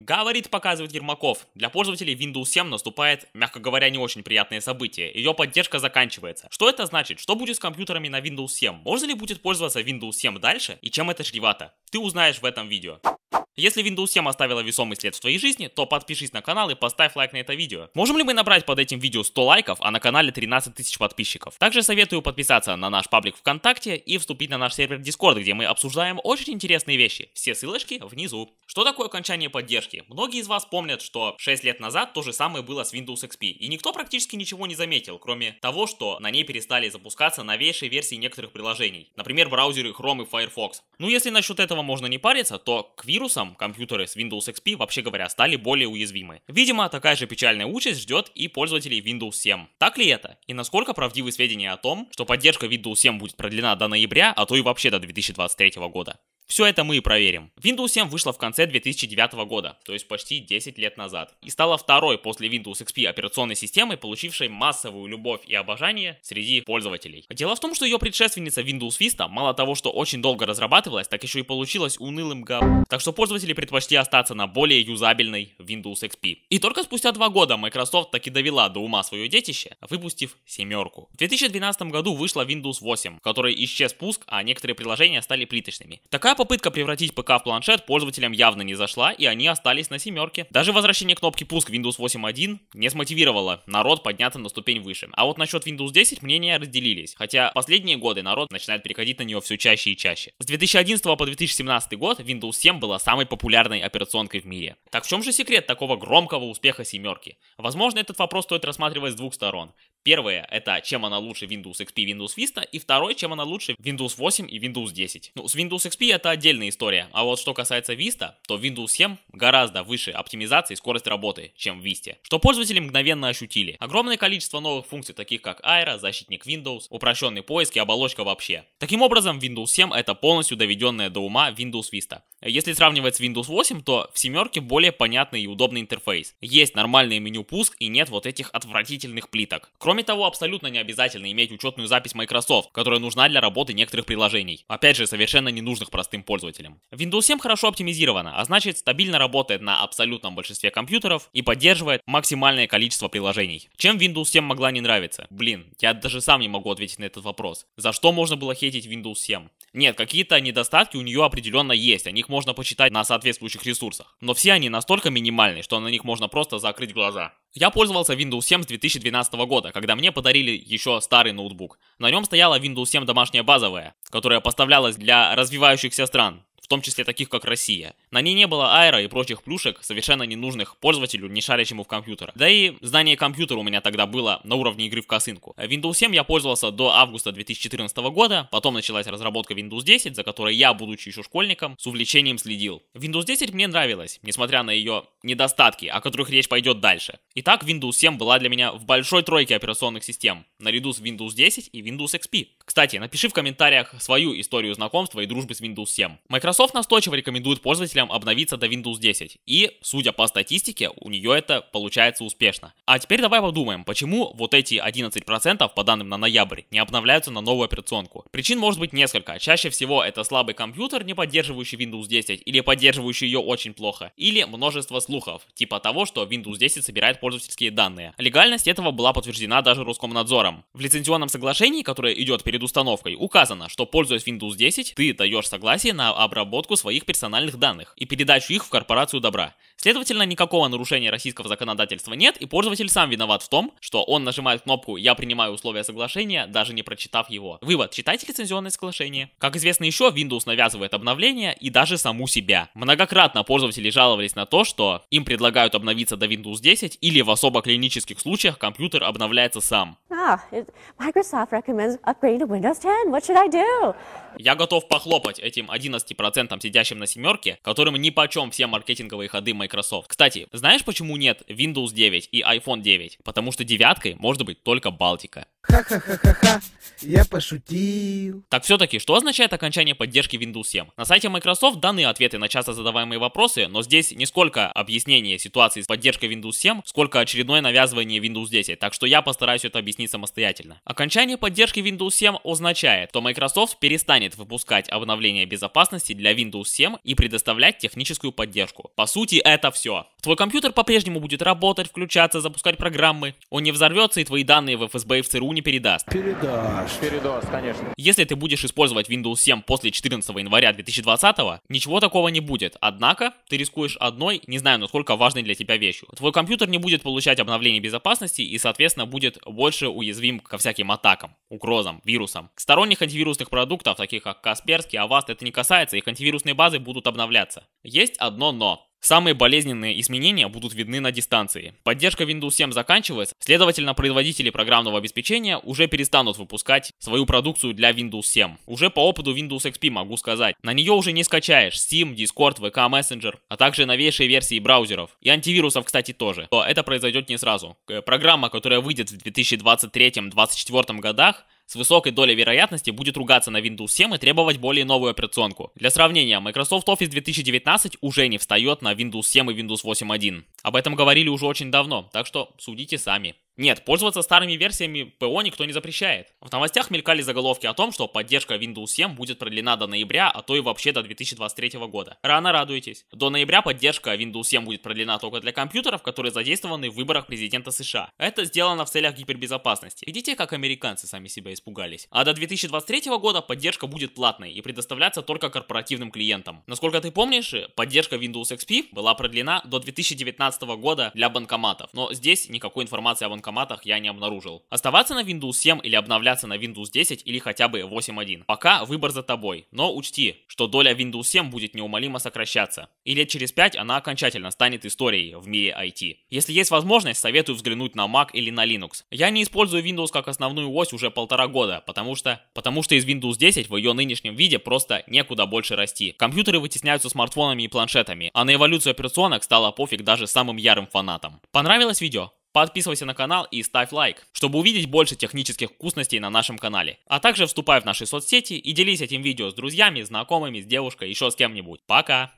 Говорит, показывает Ермаков. Для пользователей Windows 7 наступает, мягко говоря, не очень приятное событие. Ее поддержка заканчивается. Что это значит? Что будет с компьютерами на Windows 7? Можно ли будет пользоваться Windows 7 дальше? И чем это чревато? Ты узнаешь в этом видео. Если Windows 7 оставила весомый след в твоей жизни, то подпишись на канал и поставь лайк на это видео. Можем ли мы набрать под этим видео 100 лайков, а на канале 13 тысяч подписчиков? Также советую подписаться на наш паблик ВКонтакте и вступить на наш сервер Discord, где мы обсуждаем очень интересные вещи. Все ссылочки внизу. Что такое окончание поддержки? поддержки. Многие из вас помнят, что 6 лет назад то же самое было с Windows XP, и никто практически ничего не заметил, кроме того, что на ней перестали запускаться новейшие версии некоторых приложений, например, браузеры Chrome и Firefox. Ну если насчет этого можно не париться, то к вирусам компьютеры с Windows XP, вообще говоря, стали более уязвимы. Видимо, такая же печальная участь ждет и пользователей Windows 7. Так ли это? И насколько правдивы сведения о том, что поддержка Windows 7 будет продлена до ноября, а то и вообще до 2023 года? Все это мы и проверим. Windows 7 вышла в конце 2009 года, то есть почти 10 лет назад, и стала второй после Windows XP операционной системой, получившей массовую любовь и обожание среди пользователей. Дело в том, что ее предшественница Windows Vista, мало того, что очень долго разрабатывалась, так еще и получилась унылым га... Так что пользователи предпочли остаться на более юзабельной Windows XP. И только спустя два года Microsoft таки довела до ума свое детище, выпустив семерку. В 2012 году вышла Windows 8, в которой исчез пуск, а некоторые приложения стали плиточными. Такая попытка превратить ПК в планшет пользователям явно не зашла, и они остались на семерке. Даже возвращение кнопки пуск Windows 8.1 не смотивировало народ подняться на ступень выше. А вот насчет Windows 10 мнения разделились, хотя последние годы народ начинает переходить на нее все чаще и чаще. С 2011 по 2017 год Windows 7 была самой популярной операционкой в мире. Так в чем же секрет такого громкого успеха семерки? Возможно, этот вопрос стоит рассматривать с двух сторон. Первое — это чем она лучше Windows XP и Windows Vista, и второе, чем она лучше Windows 8 и Windows 10. Ну, с Windows XP это отдельная история, а вот что касается Vista, то Windows 7 гораздо выше оптимизации и скорость работы, чем в Vista, что пользователи мгновенно ощутили. Огромное количество новых функций, таких как Aero, защитник Windows, упрощенный поиск и оболочка вообще. Таким образом, Windows 7 это полностью доведенная до ума Windows Vista. Если сравнивать с Windows 8, то в семерке более понятный и удобный интерфейс. Есть нормальный меню пуск и нет вот этих отвратительных плиток. Кроме Кроме того, абсолютно не обязательно иметь учетную запись Microsoft, которая нужна для работы некоторых приложений. Опять же, совершенно ненужных простым пользователям. Windows 7 хорошо оптимизирована, а значит стабильно работает на абсолютном большинстве компьютеров и поддерживает максимальное количество приложений. Чем Windows 7 могла не нравиться? Блин, я даже сам не могу ответить на этот вопрос. За что можно было хейтить Windows 7? Нет, какие-то недостатки у нее определенно есть, о них можно почитать на соответствующих ресурсах. Но все они настолько минимальны, что на них можно просто закрыть глаза. Я пользовался Windows 7 с 2012 года, когда мне подарили еще старый ноутбук. На нем стояла Windows 7 домашняя базовая, которая поставлялась для развивающихся стран, в том числе таких как Россия. На ней не было аэро и прочих плюшек, совершенно ненужных пользователю, не шарящему в компьютер Да и знание компьютера у меня тогда было на уровне игры в косынку. Windows 7 я пользовался до августа 2014 года, потом началась разработка Windows 10, за которой я, будучи еще школьником, с увлечением следил. Windows 10 мне нравилась, несмотря на ее недостатки, о которых речь пойдет дальше. Итак, Windows 7 была для меня в большой тройке операционных систем, наряду с Windows 10 и Windows XP. Кстати, напиши в комментариях свою историю знакомства и дружбы с Windows 7. Microsoft Microsoft настойчиво рекомендует пользователям обновиться до Windows 10, и, судя по статистике, у нее это получается успешно. А теперь давай подумаем, почему вот эти 11% по данным на ноябрь не обновляются на новую операционку. Причин может быть несколько. Чаще всего это слабый компьютер, не поддерживающий Windows 10, или поддерживающий ее очень плохо, или множество слухов, типа того, что Windows 10 собирает пользовательские данные. Легальность этого была подтверждена даже Роскомнадзором. В лицензионном соглашении, которое идет перед установкой, указано, что пользуясь Windows 10, ты даешь согласие на обработку обработку своих персональных данных и передачу их в корпорацию добра. Следовательно, никакого нарушения российского законодательства нет, и пользователь сам виноват в том, что он нажимает кнопку «Я принимаю условия соглашения», даже не прочитав его. Вывод. Читайте лицензионное соглашение. Как известно еще, Windows навязывает обновления и даже саму себя. Многократно пользователи жаловались на то, что им предлагают обновиться до Windows 10 или в особо клинических случаях компьютер обновляется сам ah, Microsoft recommends upgrading to Windows 10. What should I do? Я готов похлопать этим 11% сидящим на семерке, которым ни по чем все маркетинговые ходы Microsoft. Кстати, знаешь, почему нет Windows 9 и iPhone 9? Потому что девяткой может быть только Балтика. Ха-ха-ха-ха-ха, я пошутил. Так все-таки, что означает окончание поддержки Windows 7? На сайте Microsoft даны ответы на часто задаваемые вопросы, но здесь не сколько объяснение ситуации с поддержкой Windows 7, сколько очередное навязывание Windows 10, так что я постараюсь это объяснить самостоятельно. Окончание поддержки Windows 7 означает, что Microsoft перестанет выпускать обновления безопасности для Windows 7 и предоставлять техническую поддержку. По сути, это все. Твой компьютер по-прежнему будет работать, включаться, запускать программы. Он не взорвется и твои данные в ФСБ и в ЦРУ не передаст. Передаст. Передаст, конечно. Если ты будешь использовать Windows 7 после 14 января 2020, ничего такого не будет. Однако, ты рискуешь одной, не знаю, насколько важной для тебя вещью. Твой компьютер не будет получать обновление безопасности и, соответственно, будет больше уязвим ко всяким атакам, угрозам, вирусам. Сторонних антивирусных продуктов, таких как Касперский, Avast, это не касается, их антивирусные базы будут обновляться. Есть одно но. Самые болезненные изменения будут видны на дистанции. Поддержка Windows 7 заканчивается, следовательно, производители программного обеспечения уже перестанут выпускать свою продукцию для Windows 7. Уже по опыту Windows XP могу сказать, на нее уже не скачаешь Steam, Discord, VK Messenger, а также новейшие версии браузеров. И антивирусов, кстати, тоже. Но это произойдет не сразу. Э, программа, которая выйдет в 2023-2024 годах, с высокой долей вероятности будет ругаться на Windows 7 и требовать более новую операционку. Для сравнения, Microsoft Office 2019 уже не встает на Windows 7 и Windows 8.1. Об этом говорили уже очень давно, так что судите сами. Нет, пользоваться старыми версиями ПО никто не запрещает. В новостях мелькали заголовки о том, что поддержка Windows 7 будет продлена до ноября, а то и вообще до 2023 года. Рано радуйтесь. До ноября поддержка Windows 7 будет продлена только для компьютеров, которые задействованы в выборах президента США. Это сделано в целях гипербезопасности. Видите, как американцы сами себя испугались. А до 2023 года поддержка будет платной и предоставляться только корпоративным клиентам. Насколько ты помнишь, поддержка Windows XP была продлена до 2019 года для банкоматов. Но здесь никакой информации о банкоматах банкоматах я не обнаружил. Оставаться на Windows 7 или обновляться на Windows 10 или хотя бы 8.1. Пока выбор за тобой, но учти, что доля Windows 7 будет неумолимо сокращаться. И лет через 5 она окончательно станет историей в мире IT. Если есть возможность, советую взглянуть на Mac или на Linux. Я не использую Windows как основную ось уже полтора года, потому что, потому что из Windows 10 в ее нынешнем виде просто некуда больше расти. Компьютеры вытесняются смартфонами и планшетами, а на эволюцию операционок стало пофиг даже самым ярым фанатам. Понравилось видео? Подписывайся на канал и ставь лайк, чтобы увидеть больше технических вкусностей на нашем канале. А также вступай в наши соцсети и делись этим видео с друзьями, знакомыми, с девушкой, еще с кем-нибудь. Пока!